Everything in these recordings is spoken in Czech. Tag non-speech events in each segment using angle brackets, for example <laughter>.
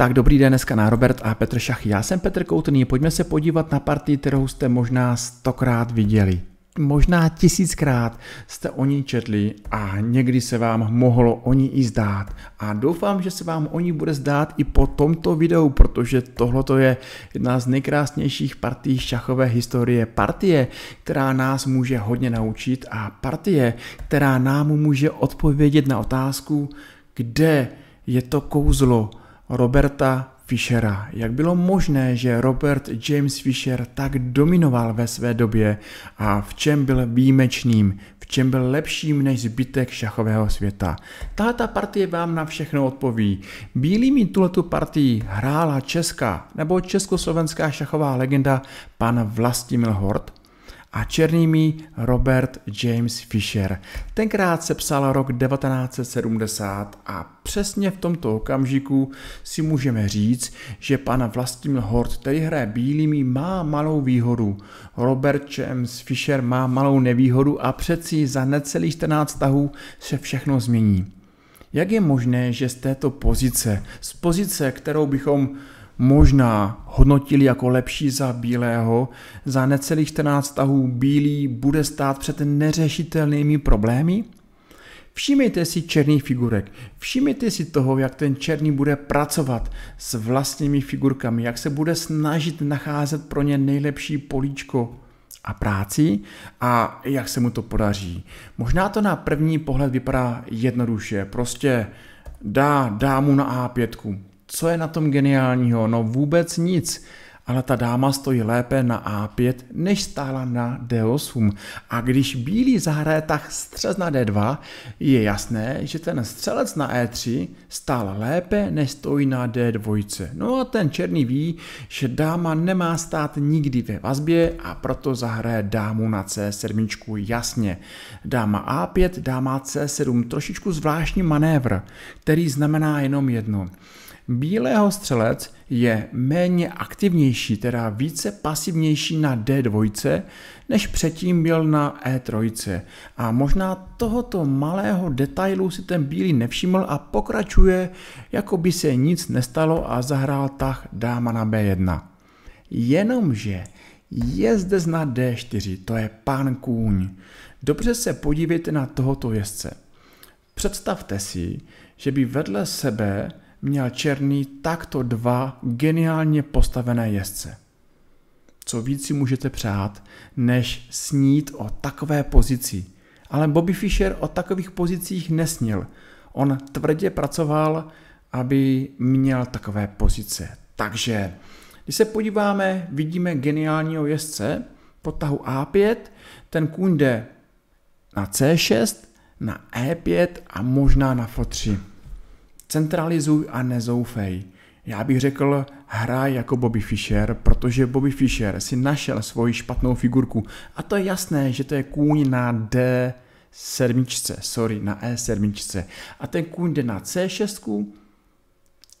Tak dobrý den, dneska na Robert a Petr Šach. Já jsem Petr Koutný, pojďme se podívat na partii, kterou jste možná stokrát viděli. Možná tisíckrát jste o ní četli a někdy se vám mohlo o ní i zdát. A doufám, že se vám o ní bude zdát i po tomto videu, protože tohle je jedna z nejkrásnějších partí šachové historie. Partie, která nás může hodně naučit a partie, která nám může odpovědět na otázku, kde je to kouzlo, Roberta Fischera. Jak bylo možné, že Robert James Fisher tak dominoval ve své době a v čem byl výjimečným, v čem byl lepším než zbytek šachového světa? Tahle partie vám na všechno odpoví. Bílý mi tuhletu partii hrála česká nebo československá šachová legenda pan Vlastimil Hort, a černými Robert James Fisher. Tenkrát se psal rok 1970 a přesně v tomto okamžiku si můžeme říct, že pan Vlastimil Hort, který hraje bílými, má malou výhodu. Robert James Fisher má malou nevýhodu a přeci za necelých 14 tahů se všechno změní. Jak je možné, že z této pozice, z pozice, kterou bychom možná hodnotili jako lepší za bílého, za necelých 14 tahů bílý bude stát před neřešitelnými problémy? Všimněte si černých figurek, Všimněte si toho, jak ten černý bude pracovat s vlastními figurkami, jak se bude snažit nacházet pro ně nejlepší políčko a práci a jak se mu to podaří. Možná to na první pohled vypadá jednoduše, prostě dá dámu na A5, co je na tom geniálního? No vůbec nic ale ta dáma stojí lépe na A5, než stála na D8. A když bílý zahraje tak střez na D2, je jasné, že ten střelec na E3 stál lépe, než stojí na D2. No a ten černý ví, že dáma nemá stát nikdy ve vazbě a proto zahraje dámu na C7 jasně. Dáma A5, dáma C7, trošičku zvláštní manévr, který znamená jenom jedno – Bílého střelec je méně aktivnější, teda více pasivnější na D2, než předtím byl na E3. A možná tohoto malého detailu si ten bílý nevšiml a pokračuje, jako by se nic nestalo a zahrál tah dáma na B1. Jenomže je zde na D4, to je pán kůň. Dobře se podívejte na tohoto jezdce. Představte si, že by vedle sebe měl Černý takto dva geniálně postavené jezdce. Co víc si můžete přát, než snít o takové pozici. Ale Bobby Fischer o takových pozicích nesnil. On tvrdě pracoval, aby měl takové pozice. Takže, když se podíváme, vidíme geniálního jezdce po tahu A5, ten kůň jde na C6, na E5 a možná na F3. Centralizuj a nezoufej. Já bych řekl, hraj jako Bobby Fischer, protože Bobby Fischer si našel svoji špatnou figurku. A to je jasné, že to je kůň na D7, sorry, na E7. A ten kůň jde na C6,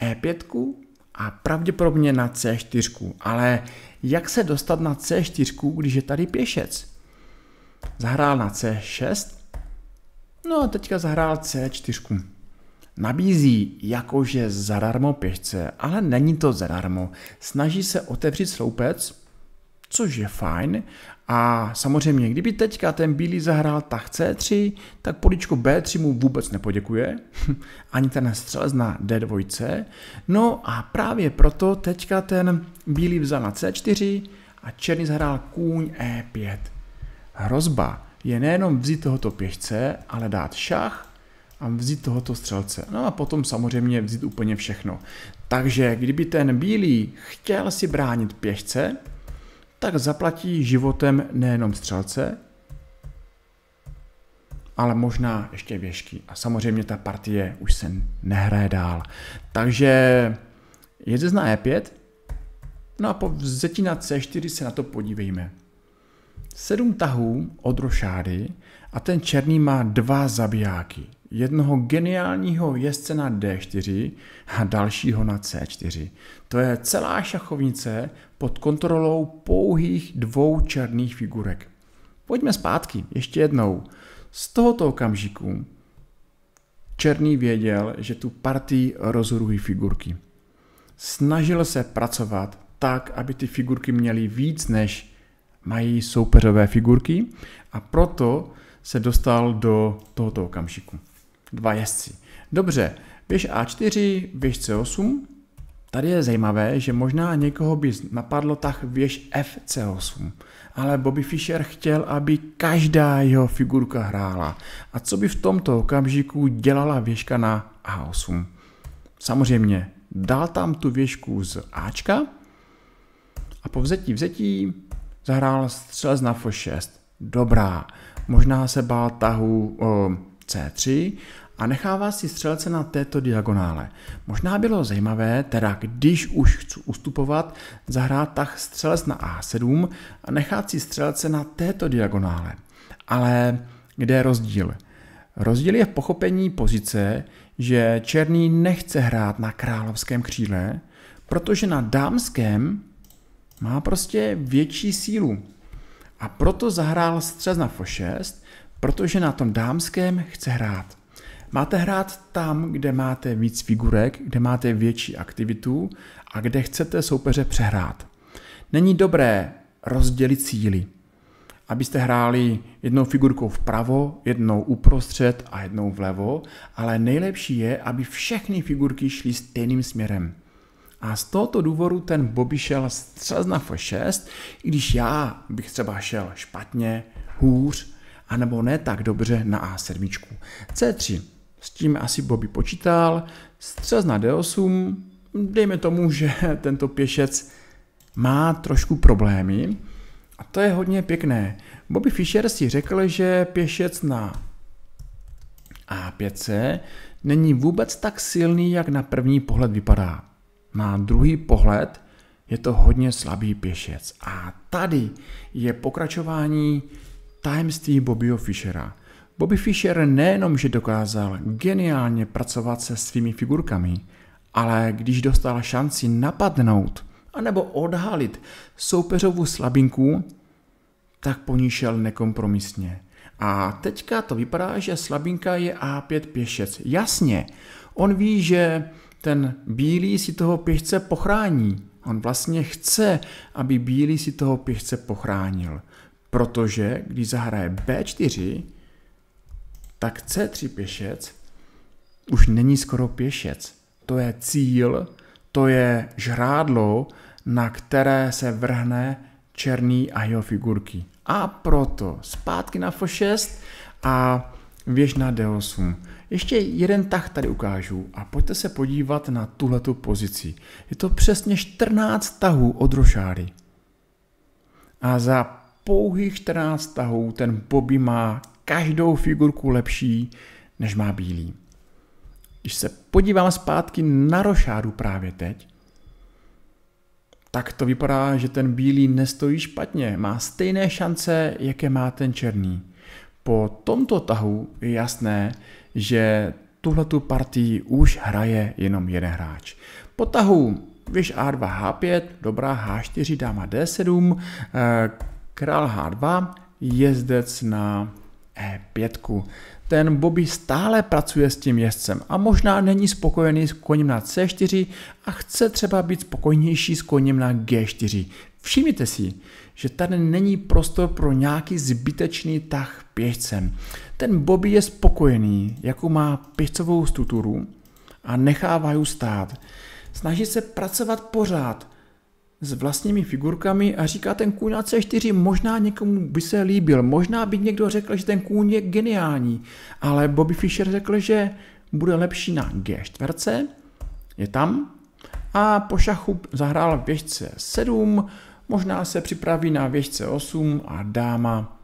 E5 a pravděpodobně na C4. Ale jak se dostat na C4, když je tady pěšec? Zahrál na C6, no a teďka zahrál C4. Nabízí jakože zadarmo pěšce, ale není to zadarmo. Snaží se otevřít sloupec, což je fajn. A samozřejmě, kdyby teďka ten bílý zahrál tah C3, tak poličko B3 mu vůbec nepoděkuje, <laughs> ani ten střelec na D2. No a právě proto teďka ten bílý vzal na C4 a černý zahrál kůň E5. Hrozba je nejenom vzít tohoto pěšce, ale dát šach a vzít tohoto střelce. No a potom samozřejmě vzít úplně všechno. Takže kdyby ten bílý chtěl si bránit pěšce, tak zaplatí životem nejenom střelce, ale možná ještě věžky. A samozřejmě ta partie už se nehraje dál. Takže jede na E5, no a po vzetí na C4 se na to podívejme. Sedm tahů od rošády a ten černý má dva zabijáky jednoho geniálního jezdce na D4 a dalšího na C4. To je celá šachovnice pod kontrolou pouhých dvou černých figurek. Pojďme zpátky, ještě jednou. Z tohoto okamžiku Černý věděl, že tu partii rozhodují figurky. Snažil se pracovat tak, aby ty figurky měly víc, než mají soupeřové figurky a proto se dostal do tohoto okamžiku dva jezdci. Dobře, běž A4, běž C8. Tady je zajímavé, že možná někoho by napadlo tak věž FC8, ale Bobby Fischer chtěl, aby každá jeho figurka hrála. A co by v tomto okamžiku dělala věžka na A8? Samozřejmě, dal tam tu věžku z Ačka a po vzetí vzetí zahrál střelec na F6. Dobrá, možná se bál tahu o eh, C3 a nechává si střelce na této diagonále. Možná bylo zajímavé, teda když už chci ustupovat, zahrát tak střelec na A7 a nechat si střelce na této diagonále. Ale kde je rozdíl? Rozdíl je v pochopení pozice, že černý nechce hrát na královském křídle, protože na dámském má prostě větší sílu. A proto zahrál střez na f6, protože na tom dámském chce hrát. Máte hrát tam, kde máte víc figurek, kde máte větší aktivitu a kde chcete soupeře přehrát. Není dobré rozdělit síly, abyste hráli jednou figurkou vpravo, jednou uprostřed a jednou vlevo, ale nejlepší je, aby všechny figurky šly stejným směrem. A z tohoto důvodu ten Bobby šel na F6, i když já bych třeba šel špatně, hůř, anebo ne tak dobře na A7. C3. S tím asi Bobby počítal. Střez na D8, dejme tomu, že <laughs> tento pěšec má trošku problémy. A to je hodně pěkné. Bobby Fischer si řekl, že pěšec na A5 není vůbec tak silný, jak na první pohled vypadá. Na druhý pohled je to hodně slabý pěšec. A tady je pokračování tajemství Bobbyho Fischera. Bobby Fischer nejenom, že dokázal geniálně pracovat se svými figurkami, ale když dostal šanci napadnout anebo odhalit soupeřovu slabinku, tak po ní šel nekompromisně. A teďka to vypadá, že slabinka je A5 pěšec. Jasně, on ví, že ten bílý si toho pěšce pochrání. On vlastně chce, aby bílý si toho pěšce pochránil. Protože když zahraje B4, tak C3 pěšec už není skoro pěšec. To je cíl, to je žrádlo, na které se vrhne černý a jeho figurky. A proto zpátky na F6 a věž na D8. Ještě jeden tah tady ukážu a pojďte se podívat na tuhletu pozici. Je to přesně 14 tahů od rošáry. A za pouhých 14 tahů ten Bobby má každou figurku lepší, než má bílý. Když se podívám zpátky na rošádu právě teď, tak to vypadá, že ten bílý nestojí špatně, má stejné šance, jaké má ten černý. Po tomto tahu je jasné, že tuhle tu partii už hraje jenom jeden hráč. Po tahu Víš A2, H5, dobrá, H4, dáma D7, eh, král H2, jezdec na E5. Ten Bobby stále pracuje s tím jezdcem a možná není spokojený s koním na C4 a chce třeba být spokojnější s koním na G4. Všimněte si, že tady není prostor pro nějaký zbytečný tah pěšcem. Ten Bobby je spokojený, jako má pěšcovou strukturu a nechává ji stát. Snaží se pracovat pořád, s vlastními figurkami a říká ten kůň na C4 možná někomu by se líbil, možná by někdo řekl, že ten kůň je geniální, ale Bobby Fischer řekl, že bude lepší na G4, je tam, a po šachu zahrál věžce 7, možná se připraví na věžce 8 a dáma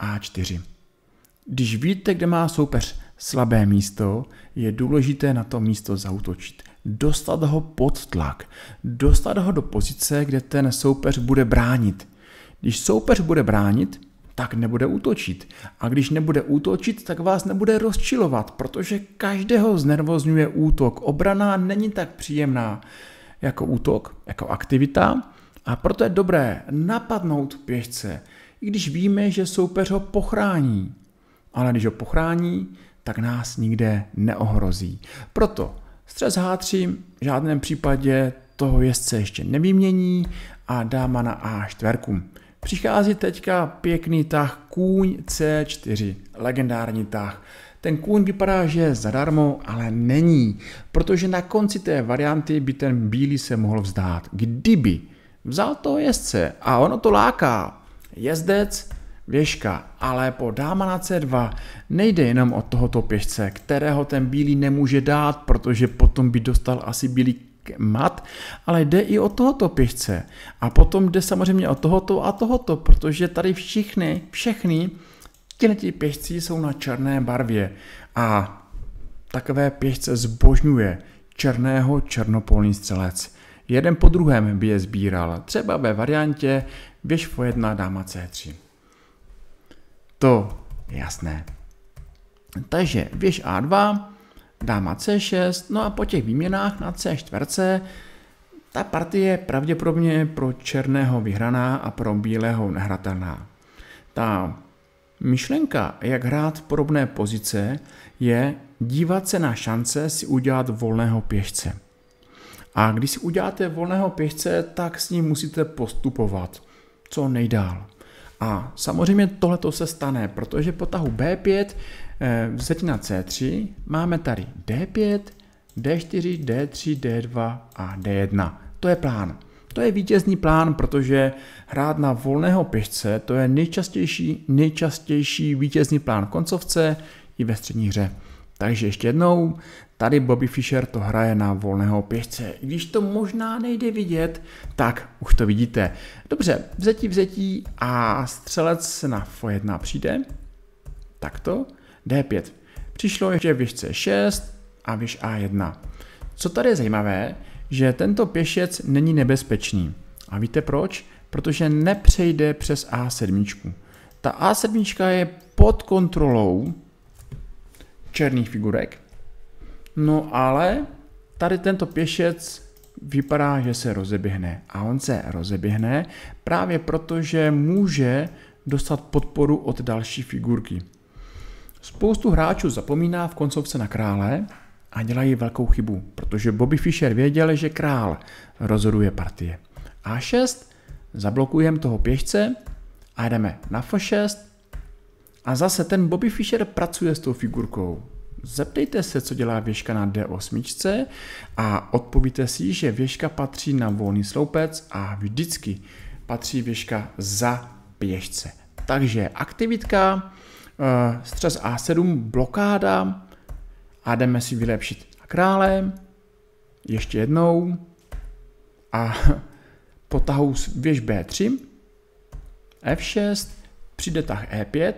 A4. Když víte, kde má soupeř slabé místo, je důležité na to místo zautočit dostat ho pod tlak, dostat ho do pozice, kde ten soupeř bude bránit. Když soupeř bude bránit, tak nebude útočit. A když nebude útočit, tak vás nebude rozčilovat, protože každého znervozňuje útok. Obrana není tak příjemná jako útok, jako aktivita a proto je dobré napadnout pěšce, i když víme, že soupeř ho pochrání. Ale když ho pochrání, tak nás nikde neohrozí. Proto Stres H3 v žádném případě toho jezdce ještě nevymění a dáma na A4. Přichází teďka pěkný tah kůň C4, legendární tah. Ten kůň vypadá, že je zadarmo, ale není, protože na konci té varianty by ten bílý se mohl vzdát, kdyby vzal toho jezdce a ono to láká. Jezdec Věžka ale po dáma na C2 nejde jenom od tohoto pěšce, kterého ten bílý nemůže dát, protože potom by dostal asi bílý mat, ale jde i o tohoto pěšce. A potom jde samozřejmě o tohoto a tohoto, protože tady všichni, všechny tihleti pěšci jsou na černé barvě. A takové pěšce zbožňuje černého černopolní střelec. Jeden po druhém by je sbíral, třeba ve variantě věž po jedna dáma C3 to je jasné. Takže věž A2, dáma C6, no a po těch výměnách na C4 ta partie je pravděpodobně pro černého vyhraná a pro bílého nehratelná. Ta myšlenka, jak hrát podobné pozice, je dívat se na šance si udělat volného pěšce. A když si uděláte volného pěšce, tak s ním musíte postupovat co nejdál. A samozřejmě tohle se stane, protože po tahu B5 eh, vzeti na C3 máme tady D5, D4, D3, D2 a D1. To je plán. To je vítězný plán, protože hrát na volného pěšce to je nejčastější, nejčastější vítězný plán koncovce i ve střední hře. Takže ještě jednou, tady Bobby Fischer to hraje na volného pěšce. Když to možná nejde vidět, tak už to vidíte. Dobře, vzetí, vzetí a střelec na F1 přijde. Takto, D5. Přišlo ještě věž C6 a věž A1. Co tady je zajímavé, že tento pěšec není nebezpečný. A víte proč? Protože nepřejde přes A7. Ta A7 je pod kontrolou černých figurek. No ale tady tento pěšec vypadá, že se rozeběhne. A on se rozeběhne právě proto, že může dostat podporu od další figurky. Spoustu hráčů zapomíná v koncovce na krále a dělají velkou chybu, protože Bobby Fischer věděl, že král rozhoduje partie. A6, zablokujeme toho pěšce a jdeme na F6, a zase ten Bobby Fischer pracuje s tou figurkou. Zeptejte se, co dělá věžka na D8 a odpovíte si, že věžka patří na volný sloupec a vždycky patří věžka za pěšce. Takže aktivitka, eh, střes A7, blokáda a jdeme si vylepšit krále, ještě jednou a <laughs> potahu věž B3, F6, přijde tah E5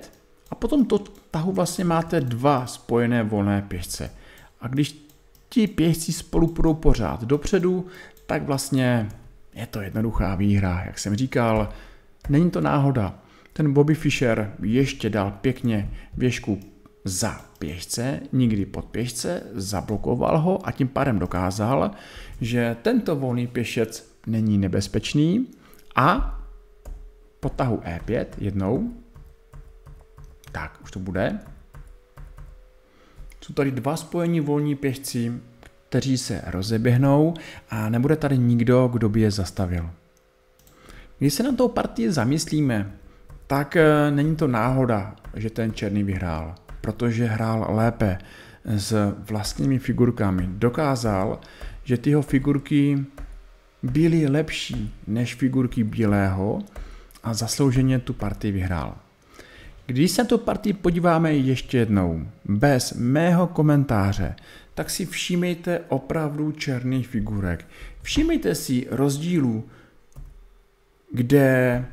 a potom to tahu vlastně máte dva spojené volné pěšce. A když ti pěšci spolu půjdou pořád dopředu, tak vlastně je to jednoduchá výhra, jak jsem říkal. Není to náhoda. Ten Bobby Fischer ještě dal pěkně věžku za pěšce, nikdy pod pěšce, zablokoval ho a tím pádem dokázal, že tento volný pěšec není nebezpečný a po tahu E5 jednou tak, už to bude. Jsou tady dva spojení volní pěšci, kteří se rozeběhnou a nebude tady nikdo, kdo by je zastavil. Když se na tou partii zamyslíme, tak eh, není to náhoda, že ten černý vyhrál, protože hrál lépe s vlastními figurkami. Dokázal, že tyho figurky byly lepší než figurky bílého a zaslouženě tu partii vyhrál. Když se na tu partii podíváme ještě jednou, bez mého komentáře, tak si všímejte opravdu černých figurek. Všímejte si rozdílů, kde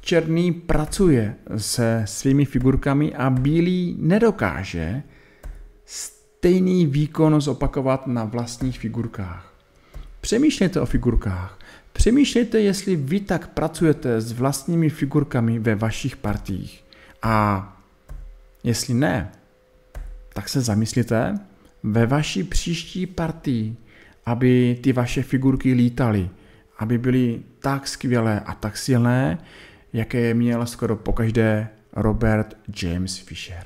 černý pracuje se svými figurkami a bílý nedokáže stejný výkon zopakovat na vlastních figurkách. Přemýšlejte o figurkách. Přemýšlejte, jestli vy tak pracujete s vlastními figurkami ve vašich partiích. A jestli ne, tak se zamyslíte ve vaší příští partii, aby ty vaše figurky lítaly, aby byly tak skvělé a tak silné, jaké je měl skoro pokaždé Robert James Fisher.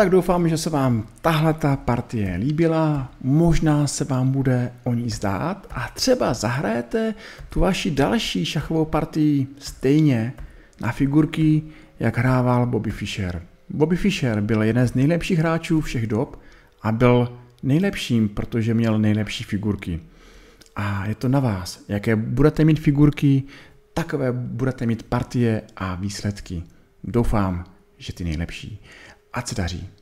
tak doufám, že se vám tahle ta partie líbila, možná se vám bude o ní zdát a třeba zahrajete tu vaši další šachovou partii stejně na figurky, jak hrával Bobby Fischer. Bobby Fischer byl jeden z nejlepších hráčů všech dob a byl nejlepším, protože měl nejlepší figurky. A je to na vás, jaké budete mít figurky, takové budete mít partie a výsledky. Doufám, že ty nejlepší. Ať se daří.